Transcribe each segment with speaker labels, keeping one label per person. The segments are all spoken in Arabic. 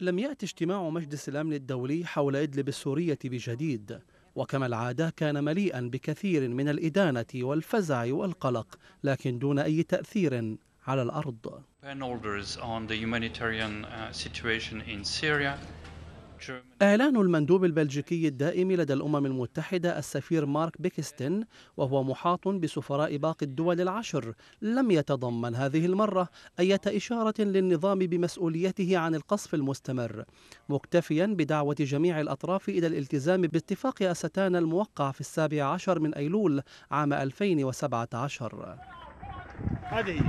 Speaker 1: لم يأتي اجتماع مجلس الأمن الدولي حول إدلب السورية بجديد وكما العادة كان مليئا بكثير من الإدانة والفزع والقلق لكن دون أي تأثير على الأرض إعلان المندوب البلجيكي الدائم لدى الأمم المتحدة السفير مارك بيكستن وهو محاط بسفراء باقي الدول العشر لم يتضمن هذه المرة أي إشارة للنظام بمسؤوليته عن القصف المستمر مكتفيا بدعوة جميع الأطراف إلى الالتزام باتفاق أستان الموقع في السابع عشر من أيلول عام 2017 هذه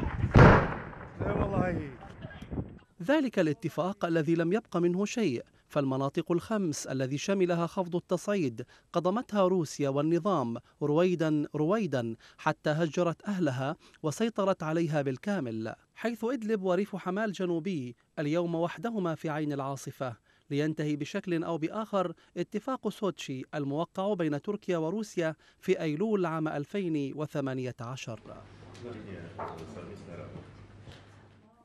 Speaker 1: والله هي ذلك الاتفاق الذي لم يبق منه شيء فالمناطق الخمس الذي شملها خفض التصعيد قضمتها روسيا والنظام رويدا رويدا حتى هجرت أهلها وسيطرت عليها بالكامل حيث إدلب وريف حمال جنوبي اليوم وحدهما في عين العاصفة لينتهي بشكل أو بآخر اتفاق سوتشي الموقع بين تركيا وروسيا في أيلول عام 2018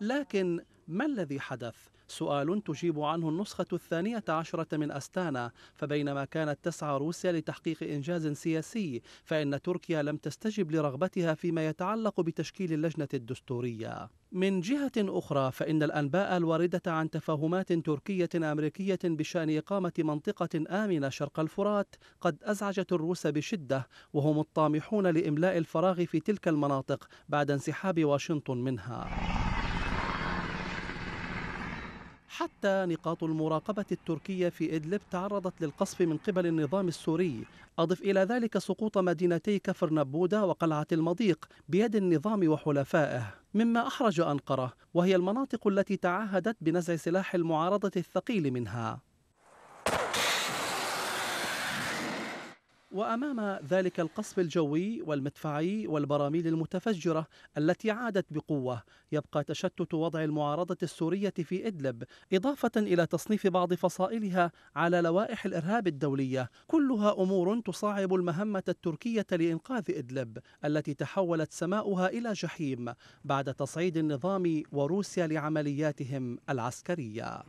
Speaker 1: لكن ما الذي حدث؟ سؤال تجيب عنه النسخة الثانية عشرة من أستانا فبينما كانت تسعى روسيا لتحقيق إنجاز سياسي فإن تركيا لم تستجب لرغبتها فيما يتعلق بتشكيل اللجنة الدستورية من جهة أخرى فإن الأنباء الواردة عن تفاهمات تركية أمريكية بشأن إقامة منطقة آمنة شرق الفرات قد أزعجت الروس بشدة وهم الطامحون لإملاء الفراغ في تلك المناطق بعد انسحاب واشنطن منها حتى نقاط المراقبة التركية في إدلب تعرضت للقصف من قبل النظام السوري أضف إلى ذلك سقوط مدينتي كفر نبودة وقلعة المضيق بيد النظام وحلفائه مما أحرج أنقرة وهي المناطق التي تعهدت بنزع سلاح المعارضة الثقيل منها وأمام ذلك القصف الجوي والمدفعي والبراميل المتفجرة التي عادت بقوة يبقى تشتت وضع المعارضة السورية في إدلب إضافة إلى تصنيف بعض فصائلها على لوائح الإرهاب الدولية كلها أمور تصاعب المهمة التركية لإنقاذ إدلب التي تحولت سماؤها إلى جحيم بعد تصعيد النظام وروسيا لعملياتهم العسكرية